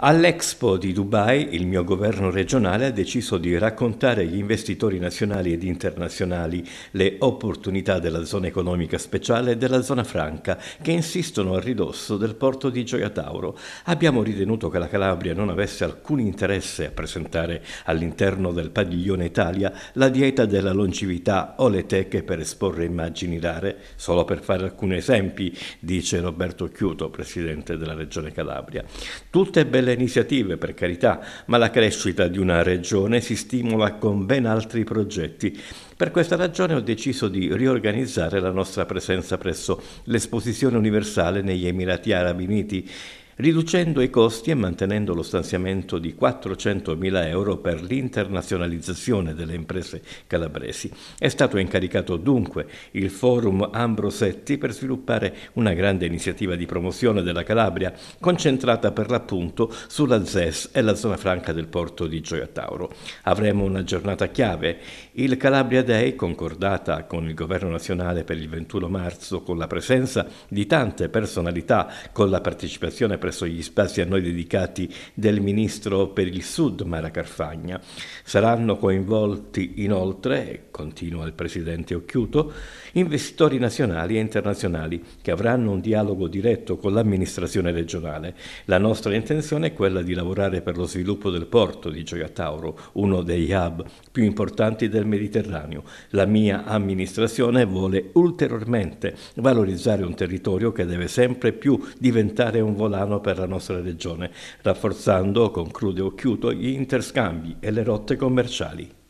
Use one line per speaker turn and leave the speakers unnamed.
All'Expo di Dubai il mio governo regionale ha deciso di raccontare agli investitori nazionali ed internazionali le opportunità della zona economica speciale e della zona franca che insistono a ridosso del porto di Gioia Tauro. Abbiamo ritenuto che la Calabria non avesse alcun interesse a presentare all'interno del padiglione Italia la dieta della longevità o le teche per esporre immagini rare, solo per fare alcuni esempi, dice Roberto Chiuto, presidente della Regione Calabria. Tutte belle belle iniziative, per carità, ma la crescita di una regione si stimola con ben altri progetti. Per questa ragione ho deciso di riorganizzare la nostra presenza presso l'Esposizione Universale negli Emirati Arabi Uniti riducendo i costi e mantenendo lo stanziamento di 400.000 euro per l'internazionalizzazione delle imprese calabresi. È stato incaricato dunque il Forum Ambrosetti per sviluppare una grande iniziativa di promozione della Calabria, concentrata per l'appunto sulla ZES e la zona franca del porto di Gioia Tauro. Avremo una giornata chiave. Il Calabria Day, concordata con il Governo nazionale per il 21 marzo, con la presenza di tante personalità, con la partecipazione presso gli spazi a noi dedicati del Ministro per il Sud Mara Carfagna. Saranno coinvolti inoltre, continua il Presidente Occhiuto, investitori nazionali e internazionali che avranno un dialogo diretto con l'amministrazione regionale. La nostra intenzione è quella di lavorare per lo sviluppo del porto di Gioia Tauro, uno dei hub più importanti del Mediterraneo. La mia amministrazione vuole ulteriormente valorizzare un territorio che deve sempre più diventare un volano Milano per la nostra regione, rafforzando con crude o chiudo, gli interscambi e le rotte commerciali.